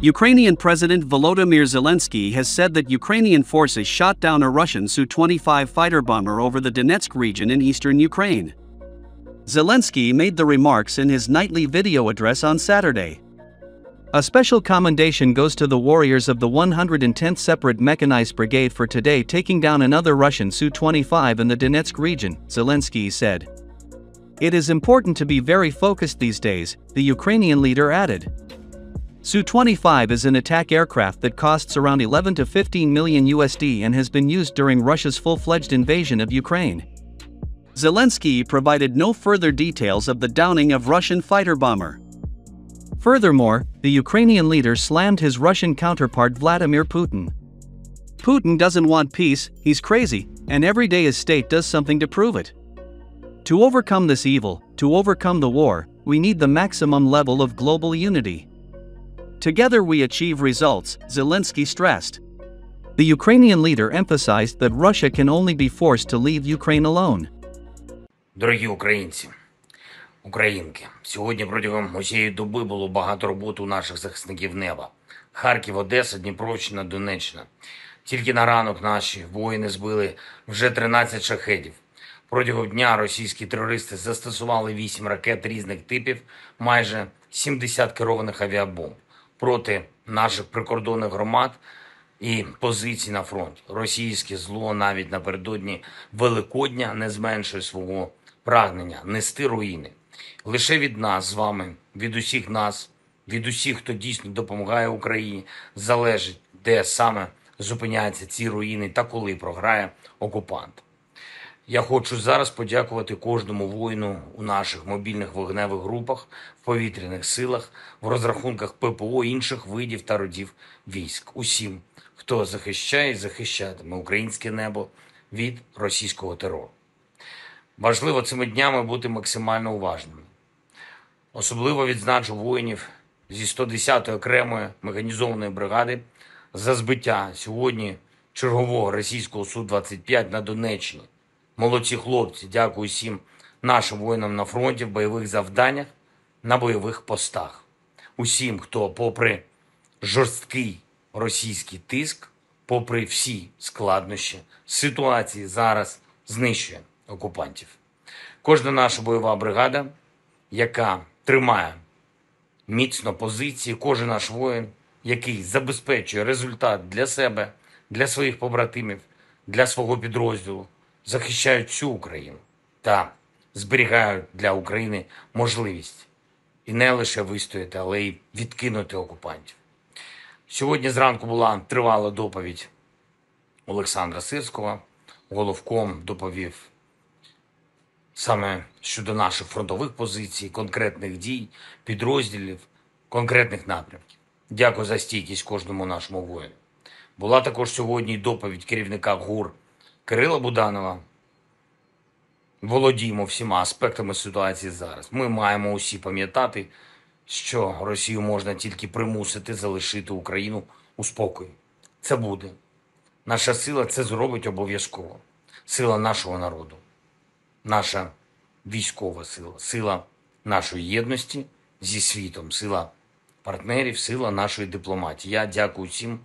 Ukrainian President Volodymyr Zelensky has said that Ukrainian forces shot down a Russian Su-25 fighter bomber over the Donetsk region in eastern Ukraine. Zelensky made the remarks in his nightly video address on Saturday. A special commendation goes to the warriors of the 110th Separate Mechanized Brigade for today taking down another Russian Su-25 in the Donetsk region, Zelensky said. It is important to be very focused these days, the Ukrainian leader added. Su-25 is an attack aircraft that costs around 11 to 15 million USD and has been used during Russia's full-fledged invasion of Ukraine. Zelensky provided no further details of the downing of Russian fighter bomber. Furthermore, the Ukrainian leader slammed his Russian counterpart Vladimir Putin. Putin doesn't want peace, he's crazy, and every day his state does something to prove it. To overcome this evil, to overcome the war, we need the maximum level of global unity. Together we achieve results, Zelensky stressed. The Ukrainian leader emphasized that Russia can only be forced to leave Ukraine alone. Дорогі українці, українки, сьогодні протягом усієї доби було багато роботи у наших захисників неба. Харків, Одеса, Дніпровщина, Донеччина. Тільки на ранок наші воїни збили вже 13 шахедів. Протягом дня російські терористи застосували 8 ракет різних типів, майже 70 керованих авіабомб проти наших прикордонних громад і позицій на фронті. Російське зло навіть напередодні Великодня не зменшує свого прагнення нести руїни. Лише від нас з вами, від усіх нас, від усіх, хто дійсно допомагає Україні, залежить, де саме зупиняються ці руїни та коли програє окупант. Я хочу зараз подякувати кожному воїну у наших мобільних вогневих групах, в повітряних силах, в розрахунках ППО інших видів та родів військ. Усім, хто захищає і захищатиме українське небо від російського терору. Важливо цими днями бути максимально уважними. Особливо відзначу воїнів зі 110-ї окремої механізованої бригади за збиття сьогодні чергового російського су 25 на Донеччині. Молодці хлопці, дякую всім нашим воїнам на фронті в бойових завданнях, на бойових постах. Усім, хто, попри жорсткий російський тиск, попри всі складнощі ситуації зараз знищує окупантів. Кожна наша бойова бригада, яка тримає міцно позиції, кожен наш воїн, який забезпечує результат для себе, для своїх побратимів, для свого підрозділу захищають всю Україну та зберігають для України можливість і не лише вистояти, але й відкинути окупантів. Сьогодні зранку була тривала доповідь Олександра Сирського. Головком доповів саме щодо наших фронтових позицій, конкретних дій, підрозділів, конкретних напрямків. Дякую за стійкість кожному нашому воїну. Була також сьогодні доповідь керівника ГУР Кирила Буданова. Володіємо всіма аспектами ситуації зараз. Ми маємо усі пам'ятати, що Росію можна тільки примусити залишити Україну у спокої. Це буде. Наша сила це зробить обов'язково. Сила нашого народу, наша військова сила, сила нашої єдності зі світом, сила партнерів, сила нашої дипломатії. Я дякую всім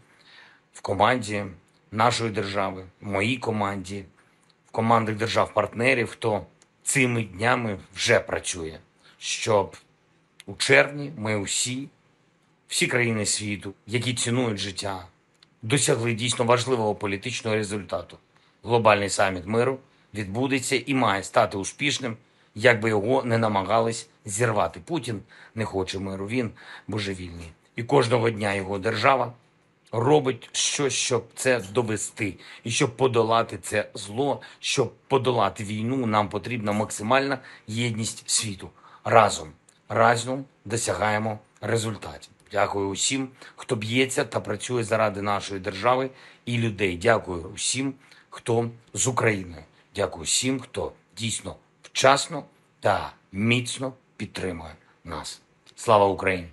в команді нашої держави, моїй команді, в командах держав-партнерів, хто цими днями вже працює, щоб у червні ми усі, всі країни світу, які цінують життя, досягли дійсно важливого політичного результату. Глобальний саміт миру відбудеться і має стати успішним, як би його не намагались зірвати. Путін не хоче миру. Він божевільний, і кожного дня його держава робить щось, щоб це довести, і щоб подолати це зло, щоб подолати війну, нам потрібна максимальна єдність світу. Разом, разом досягаємо результатів. Дякую усім, хто б'ється та працює заради нашої держави і людей. Дякую усім, хто з Україною. Дякую усім, хто дійсно вчасно та міцно підтримує нас. Слава Україні!